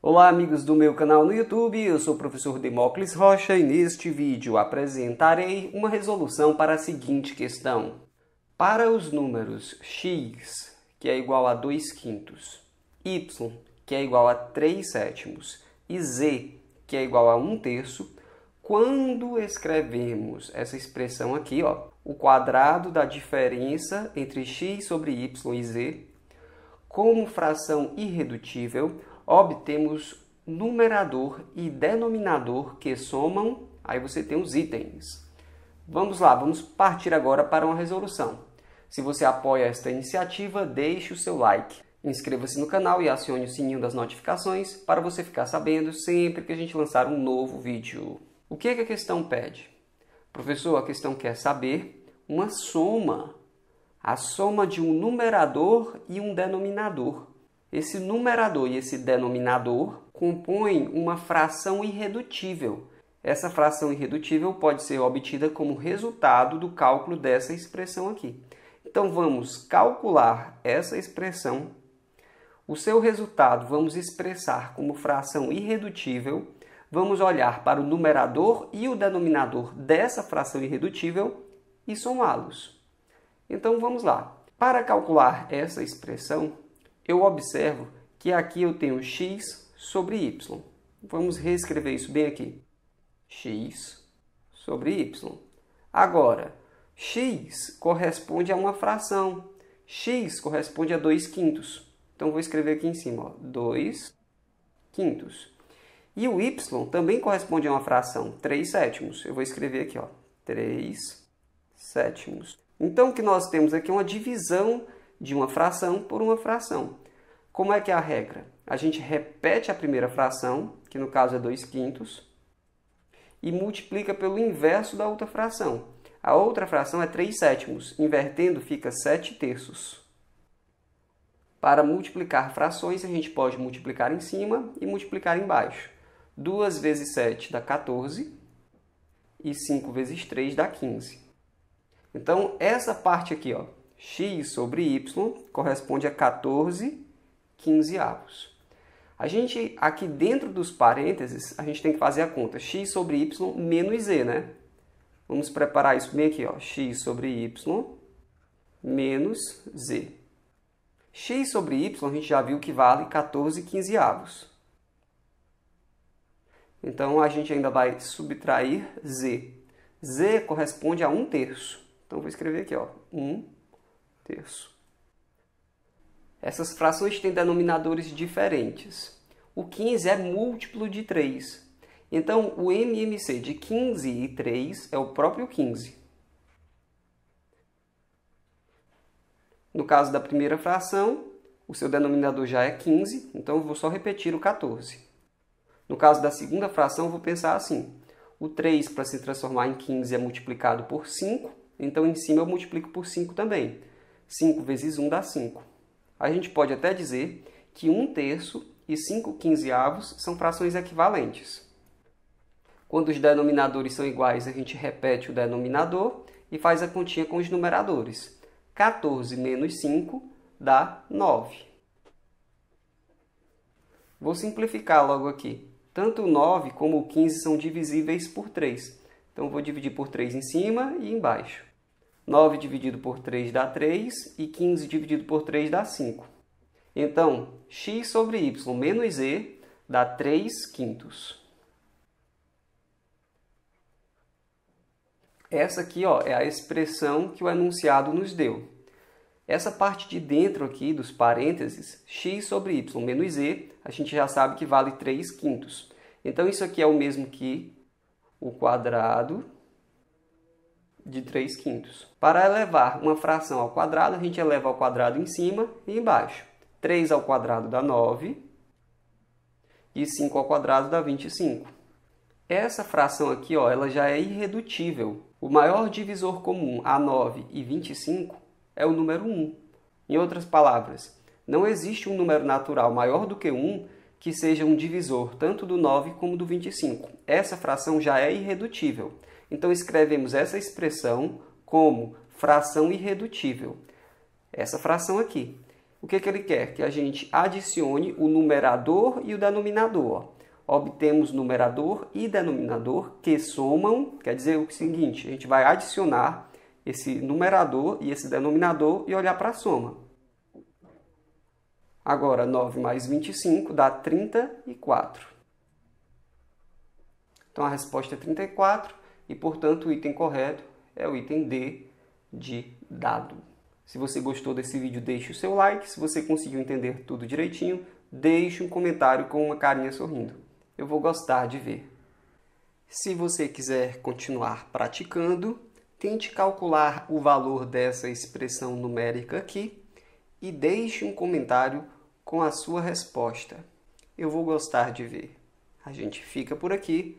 Olá amigos do meu canal no YouTube, eu sou o professor Demócles Rocha e neste vídeo apresentarei uma resolução para a seguinte questão. Para os números x, que é igual a 2 quintos, y, que é igual a 3 sétimos, e z, que é igual a 1 terço, quando escrevemos essa expressão aqui, ó, o quadrado da diferença entre x sobre y e z, como fração irredutível, obtemos numerador e denominador que somam, aí você tem os itens. Vamos lá, vamos partir agora para uma resolução. Se você apoia esta iniciativa, deixe o seu like. Inscreva-se no canal e acione o sininho das notificações para você ficar sabendo sempre que a gente lançar um novo vídeo. O que, é que a questão pede? Professor, a questão quer saber uma soma. A soma de um numerador e um denominador. Esse numerador e esse denominador compõem uma fração irredutível. Essa fração irredutível pode ser obtida como resultado do cálculo dessa expressão aqui. Então vamos calcular essa expressão. O seu resultado vamos expressar como fração irredutível. Vamos olhar para o numerador e o denominador dessa fração irredutível e somá-los. Então vamos lá. Para calcular essa expressão, eu observo que aqui eu tenho x sobre y. Vamos reescrever isso bem aqui. x sobre y. Agora, x corresponde a uma fração. x corresponde a 2 quintos. Então, vou escrever aqui em cima, 2 quintos. E o y também corresponde a uma fração, 3 sétimos. Eu vou escrever aqui, ó, 3 sétimos. Então, o que nós temos aqui é uma divisão de uma fração por uma fração. Como é que é a regra? A gente repete a primeira fração, que no caso é 2 quintos, e multiplica pelo inverso da outra fração. A outra fração é 3 sétimos, invertendo fica 7 terços. Para multiplicar frações, a gente pode multiplicar em cima e multiplicar embaixo. 2 vezes 7 dá 14 e 5 vezes 3 dá 15. Então, essa parte aqui, ó, x sobre y corresponde a 14 quinzeavos. A gente, aqui dentro dos parênteses, a gente tem que fazer a conta x sobre y menos z, né? Vamos preparar isso bem aqui, ó. x sobre y menos z. x sobre y a gente já viu que vale 14 quinzeavos. Então, a gente ainda vai subtrair z. z corresponde a 1 terço. Então, vou escrever aqui, ó. 1 terço. Essas frações têm denominadores diferentes. O 15 é múltiplo de 3. Então, o MMC de 15 e 3 é o próprio 15. No caso da primeira fração, o seu denominador já é 15, então eu vou só repetir o 14. No caso da segunda fração, eu vou pensar assim. O 3, para se transformar em 15, é multiplicado por 5, então em cima eu multiplico por 5 também. 5 vezes 1 dá 5. A gente pode até dizer que 1 terço e 5 quinzeavos são frações equivalentes. Quando os denominadores são iguais, a gente repete o denominador e faz a continha com os numeradores. 14 menos 5 dá 9. Vou simplificar logo aqui. Tanto o 9 como o 15 são divisíveis por 3. Então, vou dividir por 3 em cima e embaixo. 9 dividido por 3 dá 3 e 15 dividido por 3 dá 5. Então, x sobre y menos e dá 3 quintos. Essa aqui ó, é a expressão que o enunciado nos deu. Essa parte de dentro aqui dos parênteses, x sobre y menos e, a gente já sabe que vale 3 quintos. Então, isso aqui é o mesmo que o quadrado de 3 quintos. Para elevar uma fração ao quadrado, a gente eleva ao quadrado em cima e embaixo. 3 ao quadrado dá 9 e 5 ao quadrado dá 25. Essa fração aqui ó, ela já é irredutível. O maior divisor comum a 9 e 25 é o número 1. Em outras palavras, não existe um número natural maior do que 1 que seja um divisor tanto do 9 como do 25. Essa fração já é irredutível. Então escrevemos essa expressão como fração irredutível. Essa fração aqui. O que, é que ele quer? Que a gente adicione o numerador e o denominador. Obtemos numerador e denominador que somam, quer dizer o seguinte, a gente vai adicionar esse numerador e esse denominador e olhar para a soma. Agora, 9 mais 25 dá 34. Então, a resposta é 34 e portanto, o item correto é o item D de dado. Se você gostou desse vídeo, deixe o seu like. Se você conseguiu entender tudo direitinho, deixe um comentário com uma carinha sorrindo. Eu vou gostar de ver. Se você quiser continuar praticando, tente calcular o valor dessa expressão numérica aqui e deixe um comentário com a sua resposta. Eu vou gostar de ver. A gente fica por aqui.